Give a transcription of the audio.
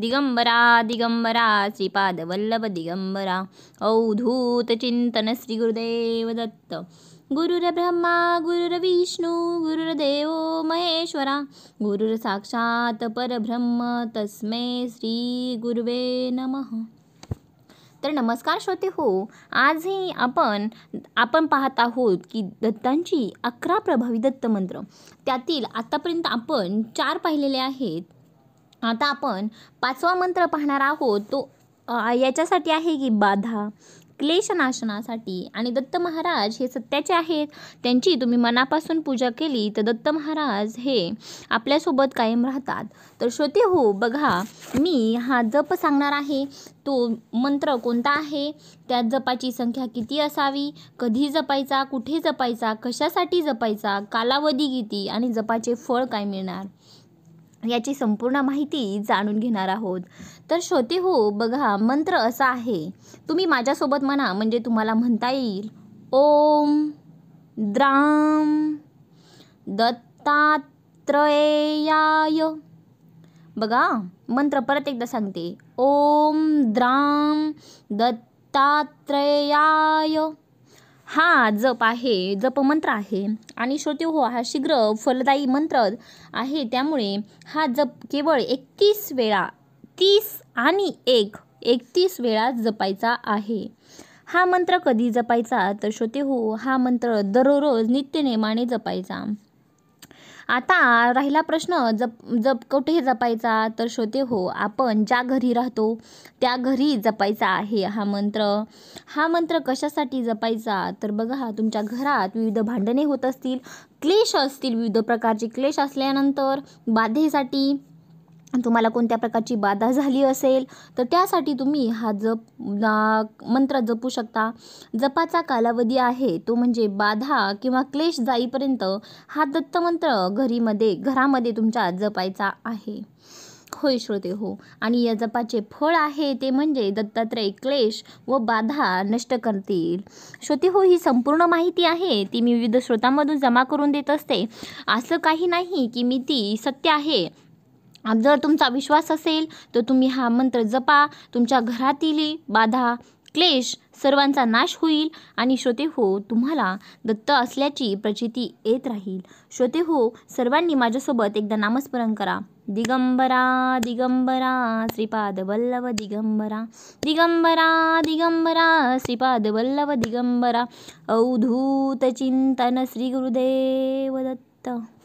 दिगंबरा दिगंबरा श्रीपादवल्लभ दिगंबरा औधूत चिंतन श्री गुरुदेव दत्त ब्रह्मा विष्णु गुरुर देवो महेश्वरा गुरुर साक्षात परब्रह्म तस्मे श्री गुरुवे नमः तर नमस्कार श्रोते हो आजही आपण आपण पाहत आहोत की दत्तांची अकरा प्रभावी दत्त मंत्र त्यातील आतापर्यंत आपण चार पाहिलेले आहेत आता आपण पाचवा मंत्र पाहणार आहोत तो याच्यासाठी आहे की बाधा क्लेशनाशनासाठी आणि दत्त महाराज हे सत्याचे आहेत त्यांची तुम्ही मनापासून पूजा केली तर दत्त महाराज हे आपल्यासोबत कायम राहतात तर श्रोते हो बघा मी हा जप सांगणार आहे तो मंत्र कोणता आहे त्या जपाची संख्या किती असावी कधी जपायचा कुठे जपायचा कशासाठी जपायचा कालावधी किती आणि जपाचे फळ काय मिळणार याची संपूर्ण माहिती जाणून घेणार आहोत तर श्रोते हो बघा मंत्र असा आहे तुम्ही माझ्यासोबत म्हणा म्हणजे तुम्हाला म्हणता येईल ओम द्राम दत्तात्रेयाय बघा मंत्र परत एकदा सांगते ओम द्राम दत्तात्रेयाय हा जप आहे जपमंत्र आहे आणि श्रोते हो हा शीघ्र फलदायी मंत्र आहे त्यामुळे हा जप केवळ एकतीस वेळा तीस आणि एक एकतीस वेळा जपायचा आहे हा मंत्र कधी जपायचा तर श्रोते हो हा मंत्र दररोज नित्यनेमाने जपायचा आता राहिला प्रश्न जप जप कुठे जपायचा तर श्रोते हो आपण ज्या घरी राहतो त्या घरी जपायचा आहे हा मंत्र हा मंत्र कशासाठी जपायचा तर बघा हा तुमच्या घरात विविध भांडणे होत असतील क्लेश असतील विविध प्रकारचे क्लेश असल्यानंतर बाधेसाठी तुम्हाला कोणत्या प्रकारची बाधा झाली असेल तर त्यासाठी तुम्ही हा जप मंत्र जपू शकता जपाचा कालावधी आहे तो म्हणजे बाधा किंवा क्लेश जाईपर्यंत हा दत्त मंत्र घरीमध्ये घरामध्ये तुमच्या जपायचा आहे होय श्रोते हो आणि या जपाचे फळ आहे ते म्हणजे दत्तात्रय क्लेश व बाधा नष्ट करतील श्रोते हो ही संपूर्ण माहिती आहे ती मी विविध स्रोतांमधून जमा करून देत असते असं काही नाही की मी ती सत्य आहे जर तुमचा विश्वास असेल तर तुम्ही हा मंत्र जपा तुमच्या घरातील बाधा क्लेश सर्वांचा नाश होईल आणि श्रोते हो तुम्हाला दत्त असल्याची प्रचिती येत राहील श्रोते हो सर्वांनी माझ्यासोबत एकदा नामस्मरण करा दिगंबरा दिगंबरा श्रीपाद वल्लभ दिगंबरा दिगंबरा दिगंबरा श्रीपाद वल्लभ दिगंबरा अवधूत चिंतन श्री गुरुदेव दत्त